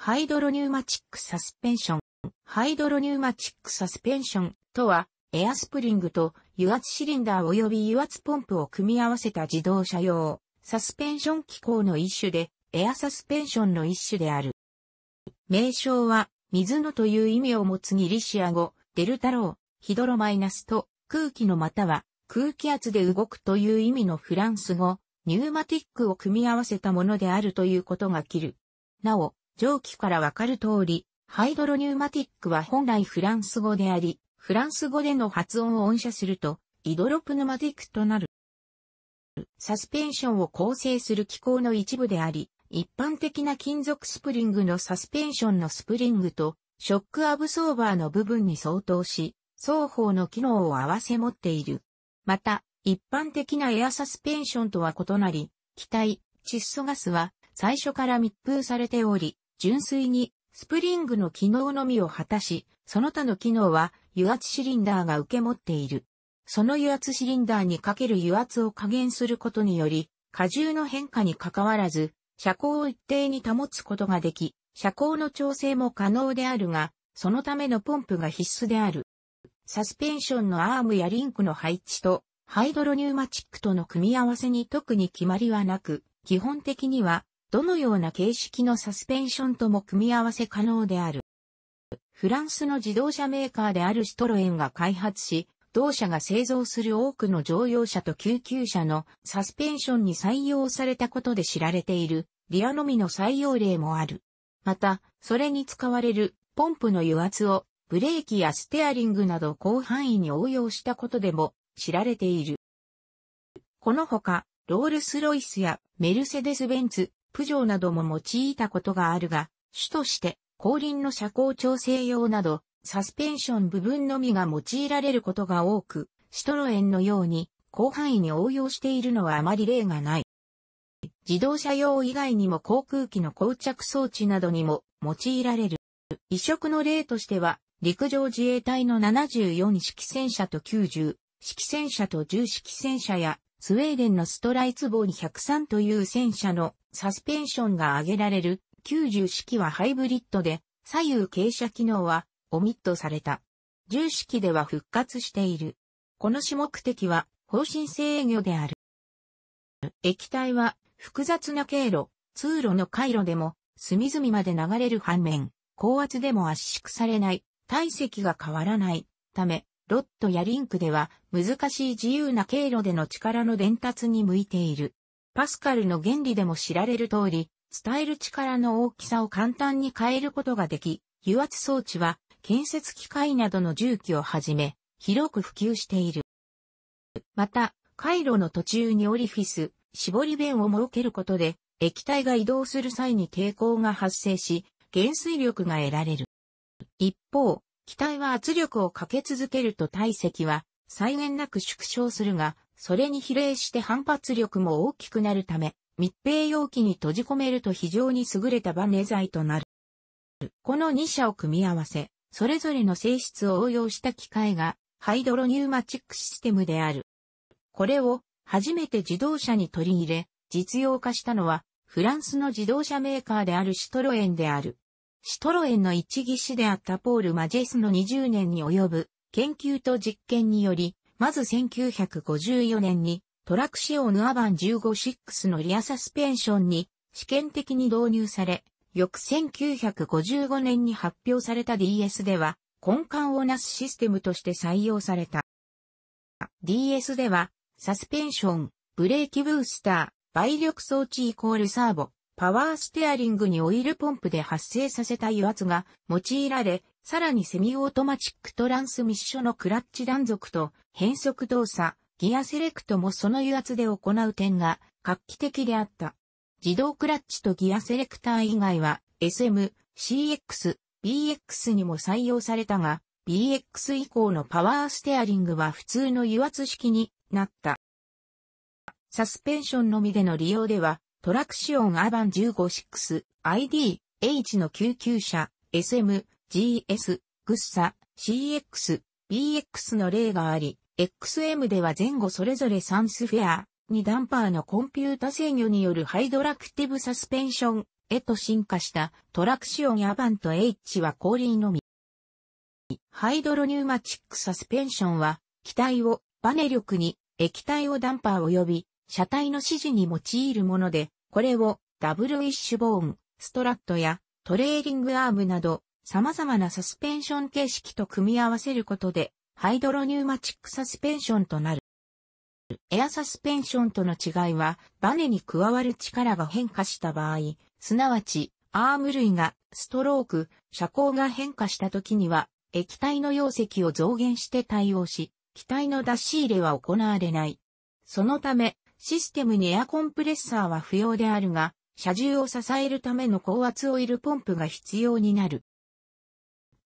ハイドロニューマチックサスペンション。ハイドロニューマチックサスペンションとは、エアスプリングと油圧シリンダー及び油圧ポンプを組み合わせた自動車用、サスペンション機構の一種で、エアサスペンションの一種である。名称は、水のという意味を持つギリシア語、デルタロー、ヒドロマイナスと、空気のまたは、空気圧で動くという意味のフランス語、ニューマティックを組み合わせたものであるということが切る。なお、上記からわかる通り、ハイドロニューマティックは本来フランス語であり、フランス語での発音を音写すると、イドロプヌマティックとなる。サスペンションを構成する機構の一部であり、一般的な金属スプリングのサスペンションのスプリングと、ショックアブソーバーの部分に相当し、双方の機能を合わせ持っている。また、一般的なエアサスペンションとは異なり、気体、窒素ガスは最初から密封されており、純粋にスプリングの機能のみを果たし、その他の機能は油圧シリンダーが受け持っている。その油圧シリンダーにかける油圧を加減することにより、荷重の変化にかかわらず、車高を一定に保つことができ、車高の調整も可能であるが、そのためのポンプが必須である。サスペンションのアームやリンクの配置と、ハイドロニューマチックとの組み合わせに特に決まりはなく、基本的にはどのような形式のサスペンションとも組み合わせ可能である。フランスの自動車メーカーであるシトロエンが開発し、同社が製造する多くの乗用車と救急車のサスペンションに採用されたことで知られているリアのみの採用例もある。また、それに使われるポンプの油圧をブレーキやステアリングなど広範囲に応用したことでも知られている。このほか、ロールスロイスやメルセデス・ベンツ、プジョーなども用いたことがあるが、主として後輪の車高調整用など、サスペンション部分のみが用いられることが多く、シトロエンのように広範囲に応用しているのはあまり例がない。自動車用以外にも航空機の膠着装置などにも用いられる。移植の例としては、陸上自衛隊の74式戦車と90、式戦車と10式戦車やスウェーデンのストライツボーン103という戦車のサスペンションが挙げられる90式はハイブリッドで左右傾斜機能はオミットされた。10式では復活している。この種目的は方針制御である。液体は複雑な経路、通路の回路でも隅々まで流れる反面、高圧でも圧縮されない、体積が変わらないため、ロットやリンクでは難しい自由な経路での力の伝達に向いている。パスカルの原理でも知られる通り、伝える力の大きさを簡単に変えることができ、油圧装置は建設機械などの重機をはじめ、広く普及している。また、回路の途中にオリフィス、絞り弁を設けることで、液体が移動する際に抵抗が発生し、減衰力が得られる。一方、機体は圧力をかけ続けると体積は際限なく縮小するが、それに比例して反発力も大きくなるため、密閉容器に閉じ込めると非常に優れたバネ材となる。この2社を組み合わせ、それぞれの性質を応用した機械が、ハイドロニューマチックシステムである。これを、初めて自動車に取り入れ、実用化したのは、フランスの自動車メーカーであるシトロエンである。シトロエンの一技師であったポール・マジェスの20年に及ぶ研究と実験により、まず1954年にトラクシオヌアバン156のリアサスペンションに試験的に導入され、翌1955年に発表された DS では根幹をなすシステムとして採用された。DS ではサスペンション、ブレーキブースター、倍力装置イコールサーボ、パワーステアリングにオイルポンプで発生させた油圧が用いられ、さらにセミオートマチックトランスミッションのクラッチ断続と変速動作、ギアセレクトもその油圧で行う点が画期的であった。自動クラッチとギアセレクター以外は SM、CX、BX にも採用されたが、BX 以降のパワーステアリングは普通の油圧式になった。サスペンションのみでの利用では、トラクシオンアバン 15-6ID、H の救急車、SM、GS、グッサ、CX、BX の例があり、XM では前後それぞれサンスフェア、2ダンパーのコンピュータ制御によるハイドラクティブサスペンションへと進化したトラクシオンアバンと H は後輪のみ。ハイドロニューマチックサスペンションは、機体をバネ力に液体をダンパー及び車体の指示に用いるもので、これをダブルウィッシュボーン、ストラットやトレーリングアームなど様々なサスペンション形式と組み合わせることでハイドロニューマチックサスペンションとなる。エアサスペンションとの違いはバネに加わる力が変化した場合、すなわちアーム類がストローク、車高が変化した時には液体の容積を増減して対応し、機体の出し入れは行われない。そのため、システムにエアコンプレッサーは不要であるが、車重を支えるための高圧オイルポンプが必要になる。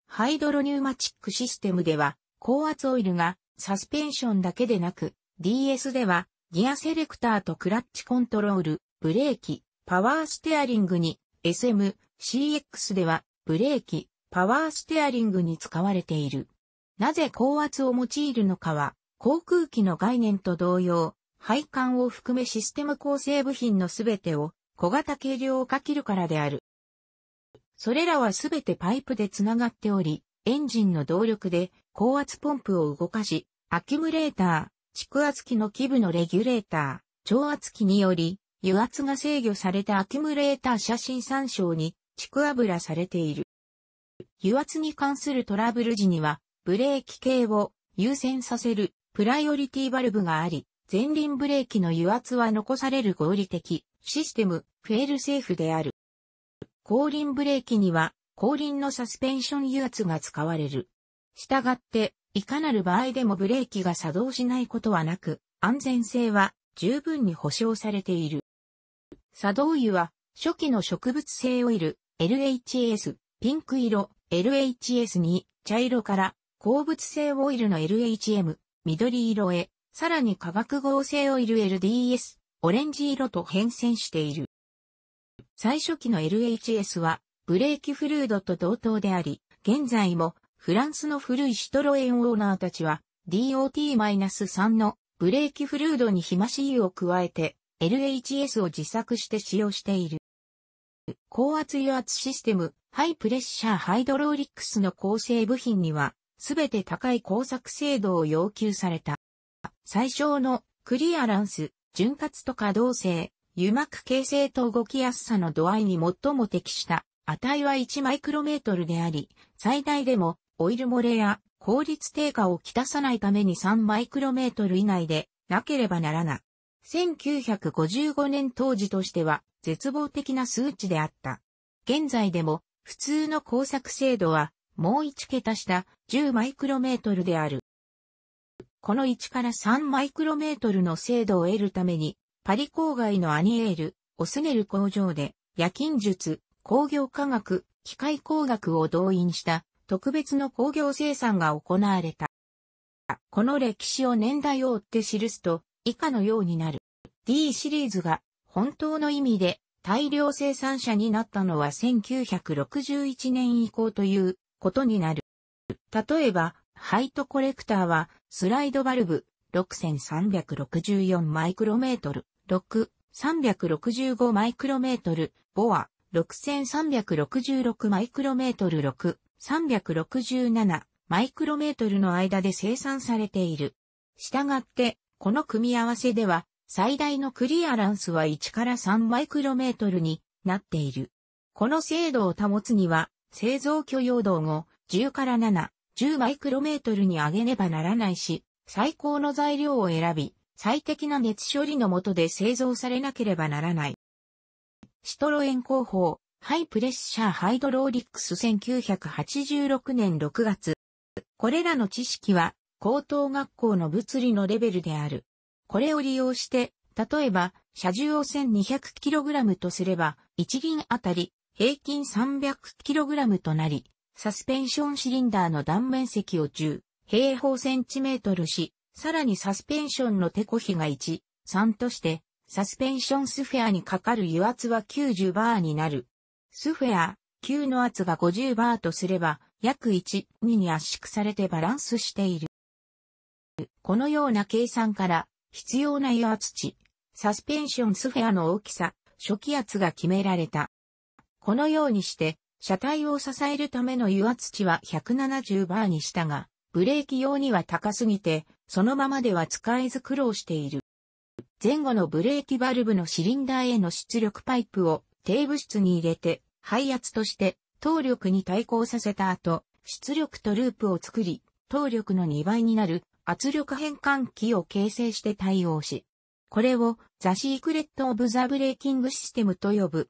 ハイドロニューマチックシステムでは、高圧オイルがサスペンションだけでなく、DS ではギアセレクターとクラッチコントロール、ブレーキ、パワーステアリングに、SM、CX ではブレーキ、パワーステアリングに使われている。なぜ高圧を用いるのかは、航空機の概念と同様、配管を含めシステム構成部品のすべてを小型軽量化切るからである。それらはすべてパイプでつながっており、エンジンの動力で高圧ポンプを動かし、アキュムレーター、蓄圧器の基部のレギュレーター、超圧器により、油圧が制御されたアキュムレーター写真参照に、蓄油されている。油圧に関するトラブル時には、ブレーキ系を優先させるプライオリティバルブがあり、前輪ブレーキの油圧は残される合理的システム、フェールセーフである。後輪ブレーキには後輪のサスペンション油圧が使われる。したがって、いかなる場合でもブレーキが作動しないことはなく、安全性は十分に保証されている。作動油は、初期の植物性オイル、LHS、ピンク色、LHS に、茶色から、鉱物性オイルの LHM、緑色へ、さらに化学合成オイル LDS、オレンジ色と変遷している。最初期の LHS は、ブレーキフルードと同等であり、現在も、フランスの古いシトロエンオーナーたちは、DOT-3 のブレーキフルードにヒマシ油を加えて、LHS を自作して使用している。高圧油圧システム、ハイプレッシャーハイドローリックスの構成部品には、すべて高い工作精度を要求された。最小のクリアランス、潤滑と可動性、油膜形成と動きやすさの度合いに最も適した値は1マイクロメートルであり、最大でもオイル漏れや効率低下をきたさないために3マイクロメートル以内でなければならない。1955年当時としては絶望的な数値であった。現在でも普通の工作精度はもう1桁下10マイクロメートルである。この1から3マイクロメートルの精度を得るために、パリ郊外のアニエール、オスネル工場で、夜勤術、工業科学、機械工学を動員した特別の工業生産が行われた。この歴史を年代を追って記すと以下のようになる。D シリーズが本当の意味で大量生産者になったのは1961年以降ということになる。例えばハイトコレクターは、スライドバルブ、6364マイクロメートル、6、365マイクロメートル、ボア、6366マイクロメートル6、367マイクロメートルの間で生産されている。したがって、この組み合わせでは、最大のクリアランスは1から3マイクロメートルになっている。この精度を保つには、製造許容度を10から7、10マイクロメートルに上げねばならないし、最高の材料を選び、最適な熱処理のもとで製造されなければならない。シトロエン工法、ハイプレッシャーハイドローリックス1986年6月。これらの知識は、高等学校の物理のレベルである。これを利用して、例えば、車重を 1200kg とすれば、1輪あたり平均 300kg となり、サスペンションシリンダーの断面積を10平方センチメートルし、さらにサスペンションのテコ比が1、3として、サスペンションスフェアにかかる油圧は90バーになる。スフェア、9の圧が50バーとすれば、約1、2に圧縮されてバランスしている。このような計算から、必要な油圧値、サスペンションスフェアの大きさ、初期圧が決められた。このようにして、車体を支えるための油圧値は170バーにしたが、ブレーキ用には高すぎて、そのままでは使えず苦労している。前後のブレーキバルブのシリンダーへの出力パイプを低部室に入れて、排圧として動力に対抗させた後、出力とループを作り、動力の2倍になる圧力変換器を形成して対応し、これをザ・シークレット・オブ・ザ・ブレーキングシステムと呼ぶ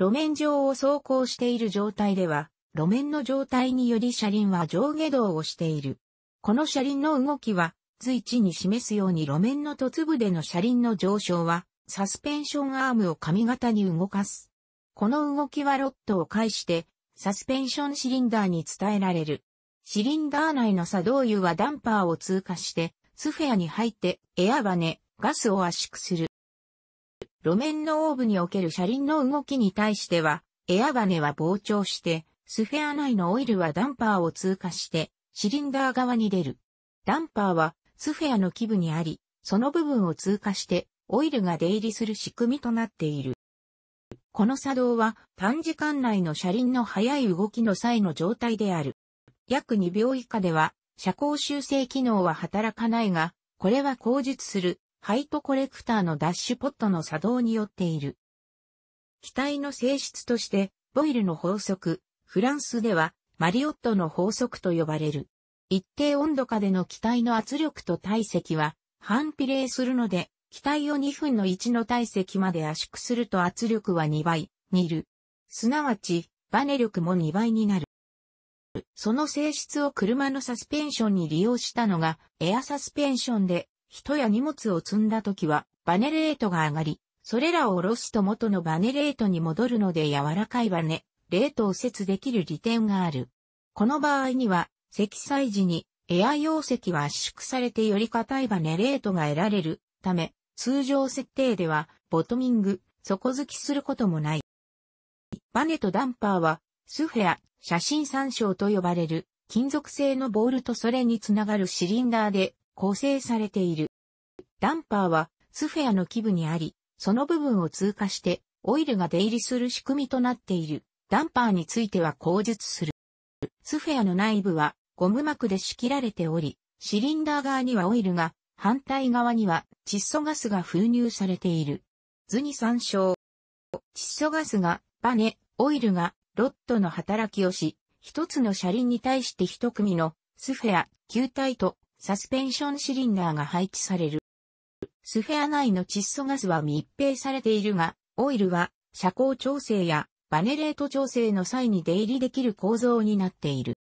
路面上を走行している状態では、路面の状態により車輪は上下動をしている。この車輪の動きは、随地に示すように路面の突部での車輪の上昇は、サスペンションアームを髪型に動かす。この動きはロットを介して、サスペンションシリンダーに伝えられる。シリンダー内の作動油はダンパーを通過して、スフェアに入ってエアバネ、ガスを圧縮する。路面のオーブにおける車輪の動きに対しては、エアバネは膨張して、スフェア内のオイルはダンパーを通過して、シリンダー側に出る。ダンパーはスフェアの基部にあり、その部分を通過してオイルが出入りする仕組みとなっている。この作動は短時間内の車輪の速い動きの際の状態である。約2秒以下では車高修正機能は働かないが、これは口述するハイトコレクターのダッシュポットの作動によっている。機体の性質として、ボイルの法則、フランスではマリオットの法則と呼ばれる。一定温度下での機体の圧力と体積は反比例するので、機体を2分の1の体積まで圧縮すると圧力は2倍、にる。すなわち、バネ力も2倍になる。その性質を車のサスペンションに利用したのがエアサスペンションで、人や荷物を積んだ時は、バネレートが上がり、それらを下ろすと元のバネレートに戻るので柔らかいバネ、レートを設できる利点がある。この場合には、積載時にエア容積は圧縮されてより硬いバネレートが得られるため、通常設定ではボトミング、底付きすることもない。バネとダンパーは、スフェア、写真参照と呼ばれる金属製のボールとそれにつながるシリンダーで構成されている。ダンパーはスフェアの基部にあり、その部分を通過してオイルが出入りする仕組みとなっている。ダンパーについては口述する。スフェアの内部はゴム膜で仕切られており、シリンダー側にはオイルが、反対側には窒素ガスが封入されている。図に参照。窒素ガスがバネ、オイルがロットの働きをし、一つの車輪に対して一組のスフェア、球体とサスペンションシリンダーが配置される。スフェア内の窒素ガスは密閉されているが、オイルは遮光調整やバネレート調整の際に出入りできる構造になっている。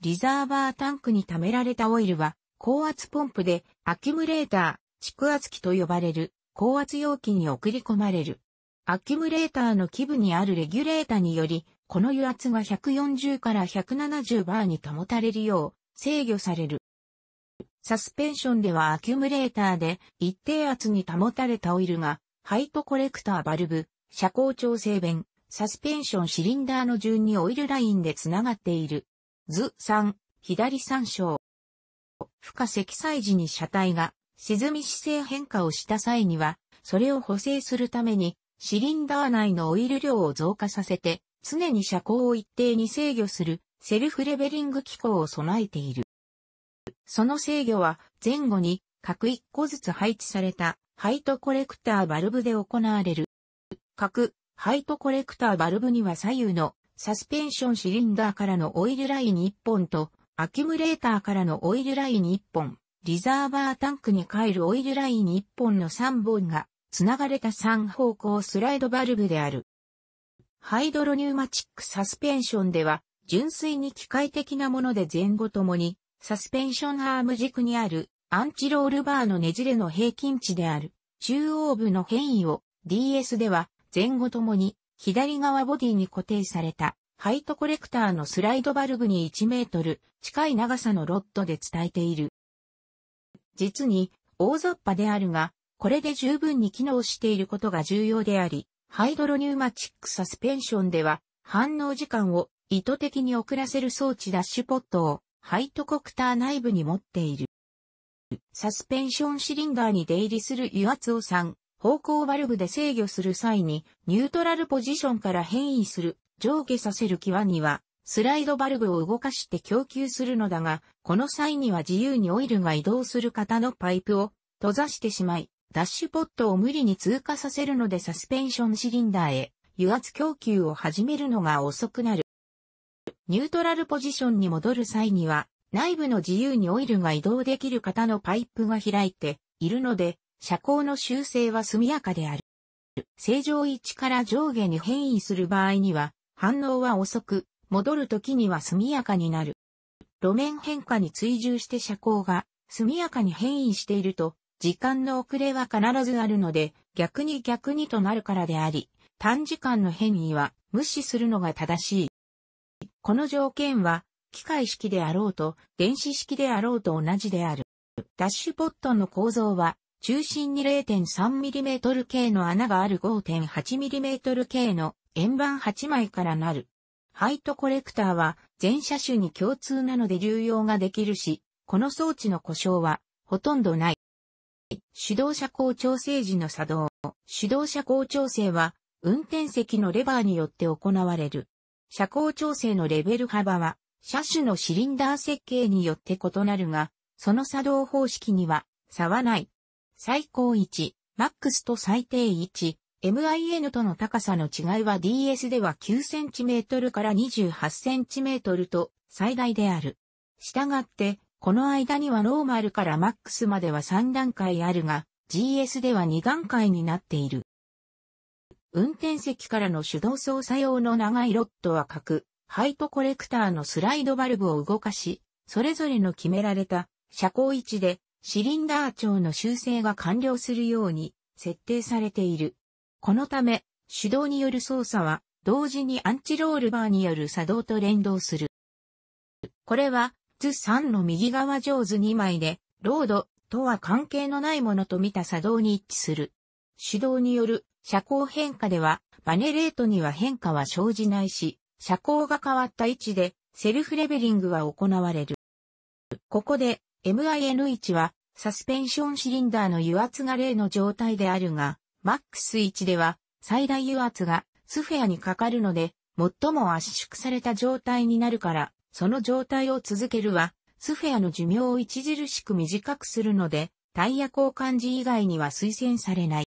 リザーバータンクに貯められたオイルは、高圧ポンプでアキュムレーター、蓄圧器と呼ばれる高圧容器に送り込まれる。アキュムレーターの基部にあるレギュレータにより、この油圧が140から170バーに保たれるよう制御される。サスペンションではアキュムレーターで一定圧に保たれたオイルが、ハイトコレクターバルブ、車高調整弁、サスペンションシリンダーの順にオイルラインで繋がっている。図3、左参照。負荷積載時に車体が沈み姿勢変化をした際には、それを補正するために、シリンダー内のオイル量を増加させて、常に車高を一定に制御するセルフレベリング機構を備えている。その制御は前後に各1個ずつ配置されたハイトコレクターバルブで行われる。各ハイトコレクターバルブには左右のサスペンションシリンダーからのオイルライン1本とアキュムレーターからのオイルライン1本、リザーバータンクに帰るオイルライン1本の3本が繋がれた3方向スライドバルブである。ハイドロニューマチックサスペンションでは純粋に機械的なもので前後ともにサスペンションアーム軸にあるアンチロールバーのねじれの平均値である中央部の変異を DS では前後ともに左側ボディに固定されたハイトコレクターのスライドバルブに1メートル近い長さのロッドで伝えている。実に大雑把であるが、これで十分に機能していることが重要であり、ハイドロニューマチックサスペンションでは反応時間を意図的に遅らせる装置ダッシュポットをハイトコクター内部に持っている。サスペンションシリンダーに出入りする油圧を3方向バルブで制御する際にニュートラルポジションから変異する上下させる際にはスライドバルブを動かして供給するのだが、この際には自由にオイルが移動する型のパイプを閉ざしてしまい、ダッシュポットを無理に通過させるのでサスペンションシリンダーへ油圧供給を始めるのが遅くなる。ニュートラルポジションに戻る際には、内部の自由にオイルが移動できる型のパイプが開いているので、車高の修正は速やかである。正常位置から上下に変異する場合には、反応は遅く、戻る時には速やかになる。路面変化に追従して車高が速やかに変異していると、時間の遅れは必ずあるので、逆に逆にとなるからであり、短時間の変異は無視するのが正しい。この条件は、機械式であろうと、電子式であろうと同じである。ダッシュポットの構造は、中心に 0.3mm 系の穴がある 5.8mm 系の円盤8枚からなる。ハイトコレクターは全車種に共通なので流用ができるし、この装置の故障はほとんどない。手動車高調整時の作動。手動車高調整は運転席のレバーによって行われる。車高調整のレベル幅は、車種のシリンダー設計によって異なるが、その作動方式には差はない。最高1、置 max と最低1、MIN との高さの違いは DS では 9cm から 28cm と最大である。従って、この間にはノーマルからマックスまでは3段階あるが、GS では2段階になっている。運転席からの手動操作用の長いロッドは各、ハイトコレクターのスライドバルブを動かし、それぞれの決められた車高位置でシリンダー長の修正が完了するように設定されている。このため、手動による操作は同時にアンチロールバーによる作動と連動する。これは図3の右側上図2枚で、ロードとは関係のないものと見た作動に一致する。手動による車高変化では、バネレートには変化は生じないし、車高が変わった位置で、セルフレベリングは行われる。ここで、MIN1 は、サスペンションシリンダーの油圧が例の状態であるが、MAX1 では、最大油圧がスフェアにかかるので、最も圧縮された状態になるから、その状態を続けるは、スフェアの寿命を著しく短くするので、タイヤ交換時以外には推薦されない。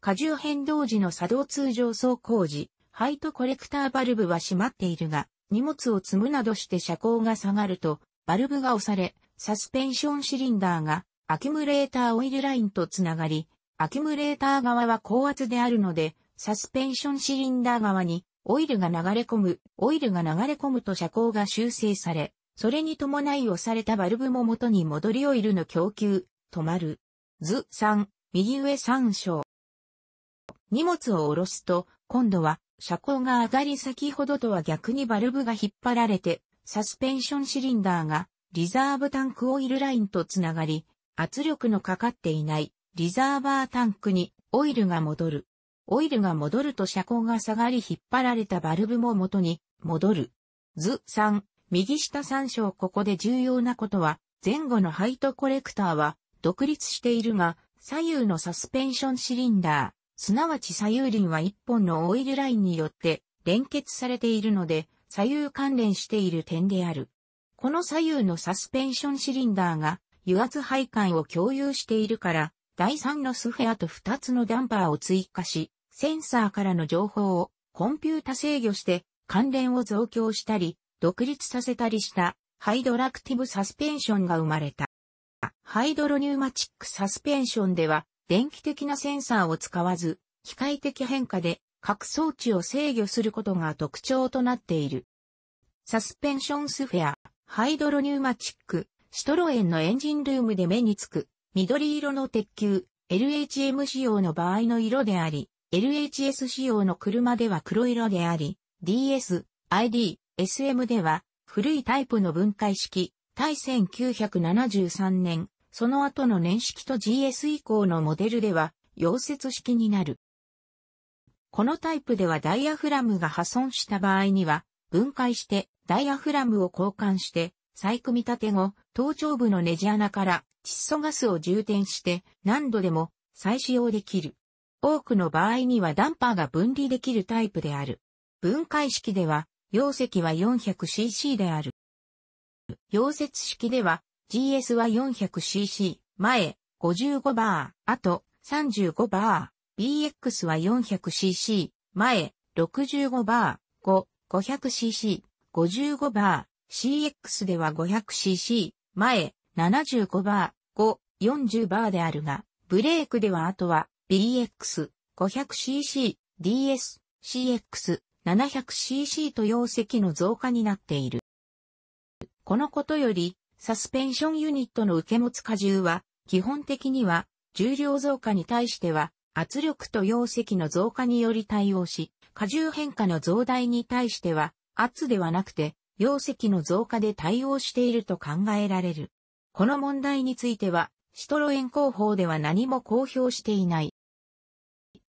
荷重変動時の作動通常走行時、ハイトコレクターバルブは閉まっているが、荷物を積むなどして車高が下がると、バルブが押され、サスペンションシリンダーが、アキュムレーターオイルラインとつながり、アキュムレーター側は高圧であるので、サスペンションシリンダー側に、オイルが流れ込む、オイルが流れ込むと車高が修正され、それに伴い押されたバルブも元に戻りオイルの供給、止まる。図3、右上3章。荷物を下ろすと、今度は、車高が上がり先ほどとは逆にバルブが引っ張られて、サスペンションシリンダーが、リザーブタンクオイルラインとつながり、圧力のかかっていない、リザーバータンクに、オイルが戻る。オイルが戻ると車高が下がり引っ張られたバルブも元に、戻る。図3、右下3章ここで重要なことは、前後のハイトコレクターは、独立しているが、左右のサスペンションシリンダー、すなわち左右輪は一本のオイルラインによって連結されているので、左右関連している点である。この左右のサスペンションシリンダーが油圧配管を共有しているから、第3のスフェアと2つのダンパーを追加し、センサーからの情報をコンピュータ制御して関連を増強したり、独立させたりしたハイドラクティブサスペンションが生まれた。ハイドロニューマチックサスペンションでは電気的なセンサーを使わず、機械的変化で各装置を制御することが特徴となっている。サスペンションスフェア、ハイドロニューマチック、シトロエンのエンジンルームで目につく、緑色の鉄球、LHM 仕様の場合の色であり、LHS 仕様の車では黒色であり、DS、ID、SM では古いタイプの分解式、対1973年その後の年式と GS 以降のモデルでは、溶接式になる。このタイプではダイヤフラムが破損した場合には、分解してダイヤフラムを交換して、再組み立て後、頭頂部のネジ穴から窒素ガスを充填して何度でも再使用できる。多くの場合にはダンパーが分離できるタイプである。分解式では、溶石は 400cc である。溶接式では GS は 400cc、前、55バー、あと、35バー。BX は 400cc、前、65バー、5、500cc、55バー。CX では 500cc、前、75バー、5、40バーであるが、ブレークではあとは、BX、500cc、DS、CX、700cc と容積の増加になっている。このことより、サスペンションユニットの受け持つ荷重は、基本的には、重量増加に対しては、圧力と容積の増加により対応し、荷重変化の増大に対しては、圧ではなくて、容積の増加で対応していると考えられる。この問題については、シトロエン工法では何も公表していない。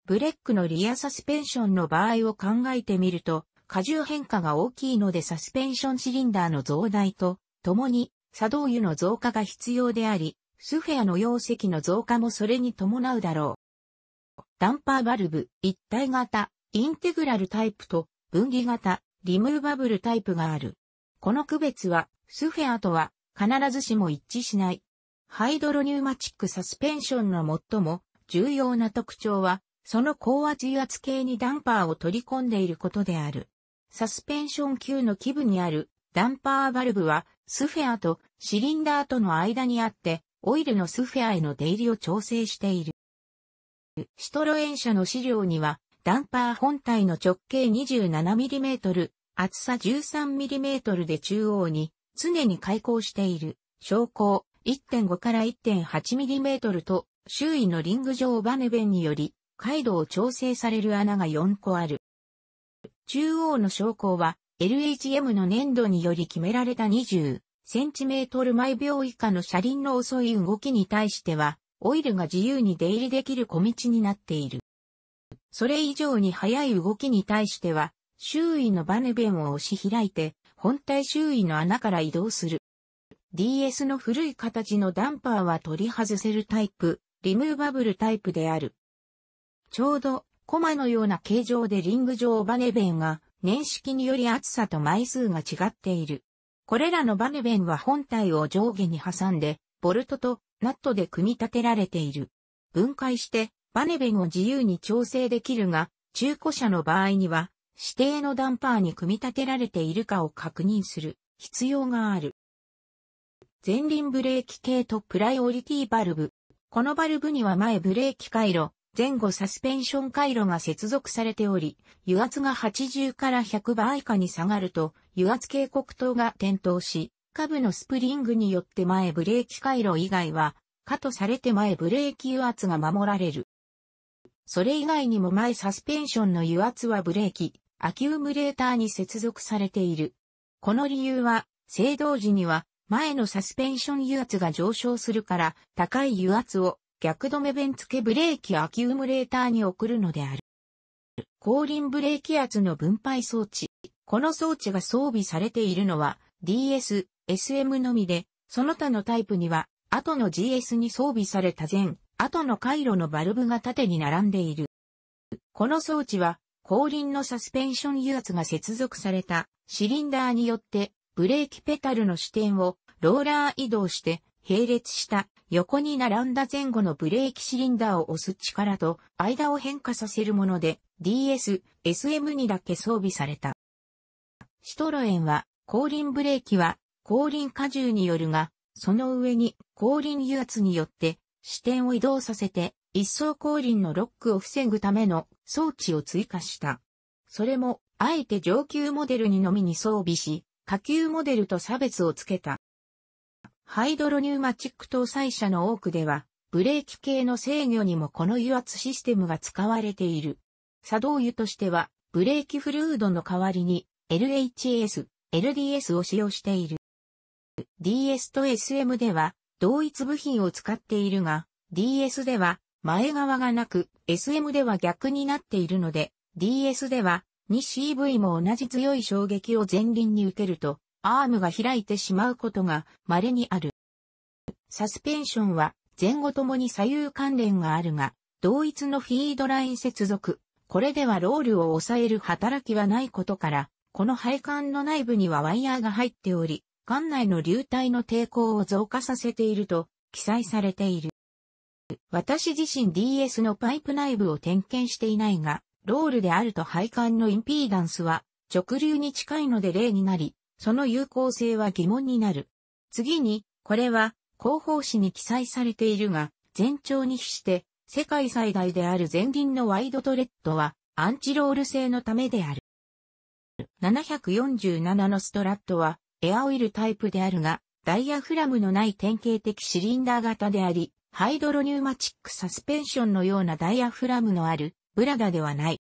ブレックのリアサスペンションの場合を考えてみると、荷重変化が大きいのでサスペンションシリンダーの増大と、ともに作動油の増加が必要であり、スフェアの容積の増加もそれに伴うだろう。ダンパーバルブ、一体型、インテグラルタイプと分離型、リムーバブルタイプがある。この区別は、スフェアとは必ずしも一致しない。ハイドロニューマチックサスペンションの最も重要な特徴は、その高圧油圧系にダンパーを取り込んでいることである。サスペンション級の基部にあるダンパーバルブはスフェアとシリンダーとの間にあって、オイルのスフェアへの出入りを調整している。シトロエン社の資料には、ダンパー本体の直径 27mm、厚さ 13mm で中央に常に開口している、昇降1.5から 1.8mm と周囲のリング状バネ弁により、回路を調整される穴が4個ある。中央の昇降は LHM の粘土により決められた20センチメートル毎秒以下の車輪の遅い動きに対しては、オイルが自由に出入りできる小道になっている。それ以上に速い動きに対しては、周囲のバネ弁を押し開いて、本体周囲の穴から移動する。DS の古い形のダンパーは取り外せるタイプ、リムーバブルタイプである。ちょうど、コマのような形状でリング上バネ弁が年式により厚さと枚数が違っている。これらのバネ弁は本体を上下に挟んで、ボルトとナットで組み立てられている。分解して、バネ弁を自由に調整できるが、中古車の場合には、指定のダンパーに組み立てられているかを確認する必要がある。前輪ブレーキ系とプライオリティバルブ。このバルブには前ブレーキ回路、前後サスペンション回路が接続されており、油圧が80から100倍以下に下がると、油圧警告灯が点灯し、下部のスプリングによって前ブレーキ回路以外は、可とされて前ブレーキ油圧が守られる。それ以外にも前サスペンションの油圧はブレーキ、アキュームレーターに接続されている。この理由は、制動時には前のサスペンション油圧が上昇するから高い油圧を逆止め弁付けブレーキアキームレーターに送るのである。後輪ブレーキ圧の分配装置。この装置が装備されているのは DS、SM のみで、その他のタイプには、後の GS に装備された前、後の回路のバルブが縦に並んでいる。この装置は、後輪のサスペンション油圧が接続されたシリンダーによって、ブレーキペダルの支点をローラー移動して並列した横に並んだ前後のブレーキシリンダーを押す力と間を変化させるもので DS、SM にだけ装備された。シトロエンは後輪ブレーキは後輪荷重によるが、その上に後輪油圧によって視点を移動させて一層後輪のロックを防ぐための装置を追加した。それもあえて上級モデルにのみに装備し、下級モデルと差別をつけた。ハイドロニューマチック搭載車の多くでは、ブレーキ系の制御にもこの油圧システムが使われている。作動油としては、ブレーキフルードの代わりに、LHS、LDS を使用している。DS と SM では、同一部品を使っているが、DS では、前側がなく、SM では逆になっているので、DS では、2CV も同じ強い衝撃を前輪に受けると、アームが開いてしまうことが稀にある。サスペンションは前後ともに左右関連があるが、同一のフィードライン接続。これではロールを抑える働きはないことから、この配管の内部にはワイヤーが入っており、管内の流体の抵抗を増加させていると記載されている。私自身 DS のパイプ内部を点検していないが、ロールであると配管のインピーダンスは直流に近いので例になり、その有効性は疑問になる。次に、これは広報誌に記載されているが、全長に比して、世界最大である前輪のワイドトレッドは、アンチロール製のためである。747のストラットは、エアオイルタイプであるが、ダイヤフラムのない典型的シリンダー型であり、ハイドロニューマチックサスペンションのようなダイヤフラムのある、ブラダではない。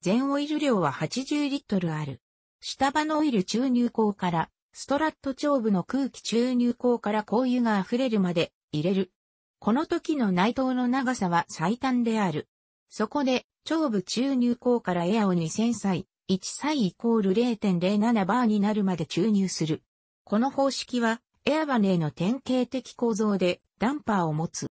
全オイル量は80リットルある。下場のオイル注入口から、ストラット長部の空気注入口から香油が溢れるまで入れる。この時の内灯の長さは最短である。そこで、長部注入口からエアを2000歳、1歳イコール0.07バーになるまで注入する。この方式は、エアバネーの典型的構造で、ダンパーを持つ。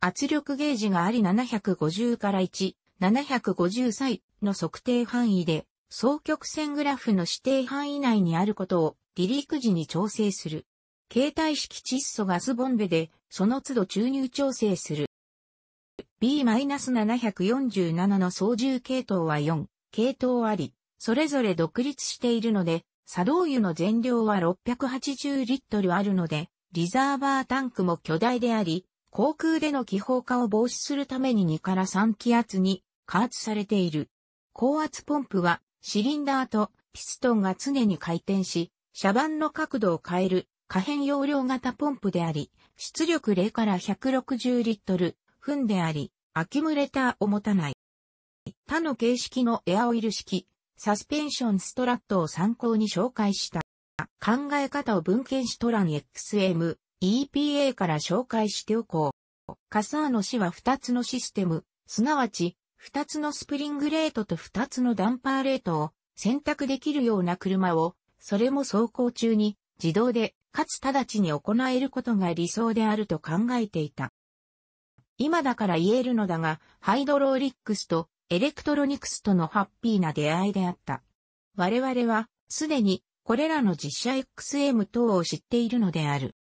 圧力ゲージがあり750から1、750歳の測定範囲で、双曲線グラフの指定範囲内にあることを離陸時に調整する。携帯式窒素ガスボンベで、その都度注入調整する。B-747 の操縦系統は4系統あり、それぞれ独立しているので、作動油の全量は680リットルあるので、リザーバータンクも巨大であり、航空での気泡化を防止するために2から3気圧に加圧されている。高圧ポンプはシリンダーとピストンが常に回転し、車番の角度を変える可変容量型ポンプであり、出力0から160リットル、分であり、アキュムレターを持たない。他の形式のエアオイル式、サスペンションストラットを参考に紹介した。考え方を文献し、トラン XM、EPA から紹介しておこう。カサーの死は2つのシステム、すなわち、2つのスプリングレートと2つのダンパーレートを選択できるような車を、それも走行中に自動で、かつ直ちに行えることが理想であると考えていた。今だから言えるのだが、ハイドローリックスとエレクトロニクスとのハッピーな出会いであった。我々は、すでに、これらの実写 XM 等を知っているのである。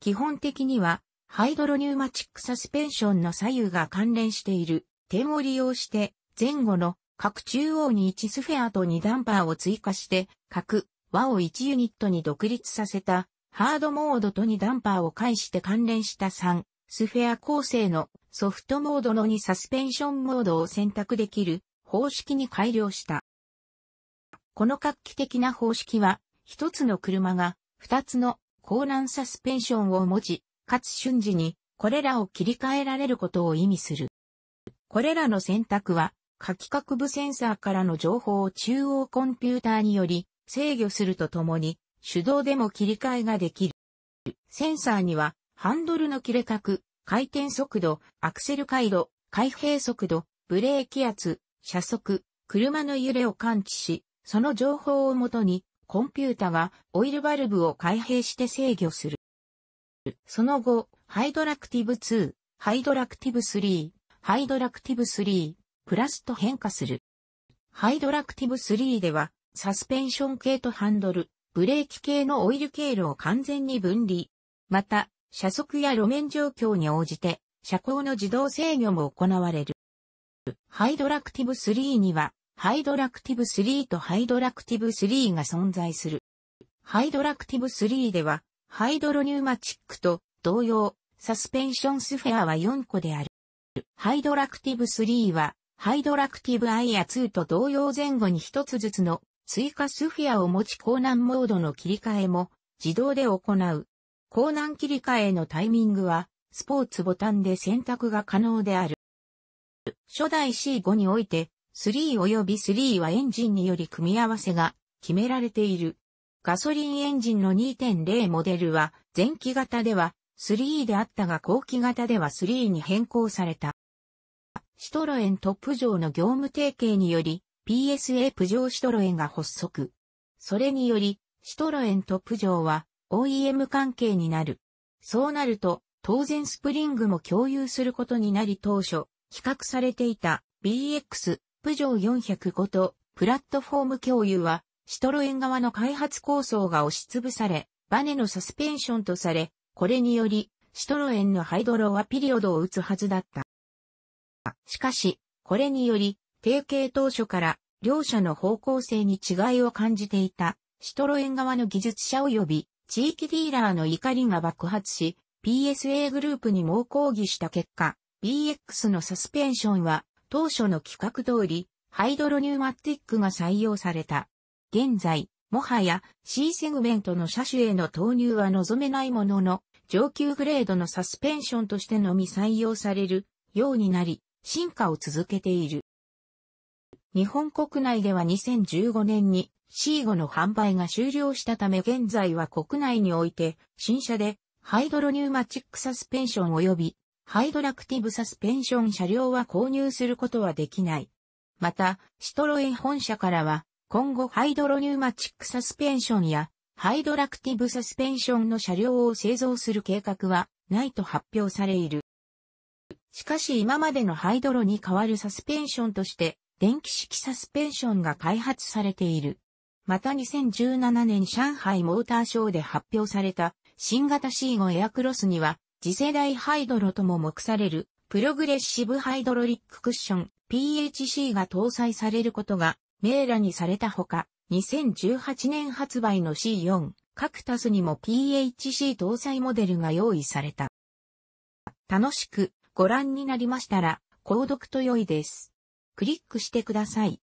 基本的には、ハイドロニューマチックサスペンションの左右が関連している点を利用して、前後の各中央に1スフェアと2ダンパーを追加して、各和を1ユニットに独立させた、ハードモードと2ダンパーを介して関連した3スフェア構成のソフトモードの2サスペンションモードを選択できる方式に改良した。この画期的な方式は、一つの車が二つの高難サスペンションを持ち、かつ瞬時にこれらを切り替えられることを意味する。これらの選択は、下規格部センサーからの情報を中央コンピューターにより制御するとともに、手動でも切り替えができる。センサーには、ハンドルの切れ角、回転速度、アクセル回路、開閉速度、ブレーキ圧、車速、車の揺れを感知し、その情報をもとに、コンピュータがオイルバルブを開閉して制御する。その後、ハイドラクティブ2、ハイドラクティブ3、ハイドラクティブ3、プラスと変化する。ハイドラクティブ3では、サスペンション系とハンドル、ブレーキ系のオイル経路を完全に分離。また、車速や路面状況に応じて、車高の自動制御も行われる。ハイドラクティブ3には、ハイドラクティブ3とハイドラクティブ3が存在する。ハイドラクティブ3では、ハイドロニューマチックと同様、サスペンションスフェアは4個である。ハイドラクティブ3は、ハイドラクティブアイア2と同様前後に一つずつの追加スフィアを持ち高難モードの切り替えも自動で行う。高難切り替えのタイミングは、スポーツボタンで選択が可能である。初代 C5 において、3及び3はエンジンにより組み合わせが決められている。ガソリンエンジンの2.0モデルは前期型では3であったが後期型では3に変更された。シトロエントップジョーの業務提携により、PSA プジョーシトロエンが発足。それにより、シトロエントップジョーは OEM 関係になる。そうなると、当然スプリングも共有することになり当初、比較されていた BX、プジョー405とプラットフォーム共有は、シトロエン側の開発構想が押しつぶされ、バネのサスペンションとされ、これにより、シトロエンのハイドロはピリオドを打つはずだった。しかし、これにより、提携当初から両者の方向性に違いを感じていた、シトロエン側の技術者及び地域ディーラーの怒りが爆発し、PSA グループに猛抗議した結果、BX のサスペンションは当初の企画通り、ハイドロニューマティックが採用された。現在、もはや C セグメントの車種への投入は望めないものの、上級グレードのサスペンションとしてのみ採用されるようになり、進化を続けている。日本国内では2015年に C5 の販売が終了したため現在は国内において新車でハイドロニューマチックサスペンション及びハイドラクティブサスペンション車両は購入することはできない。また、シトロエン本社からは今後ハイドロニューマチックサスペンションやハイドラクティブサスペンションの車両を製造する計画はないと発表されいる。しかし今までのハイドロに代わるサスペンションとして電気式サスペンションが開発されている。また2017年上海モーターショーで発表された新型 C5 エアクロスには次世代ハイドロとも目されるプログレッシブハイドロリッククッション PHC が搭載されることが名ラにされたほか、2018年発売の C4、カクタスにも PHC 搭載モデルが用意された。楽しくご覧になりましたら、購読と良いです。クリックしてください。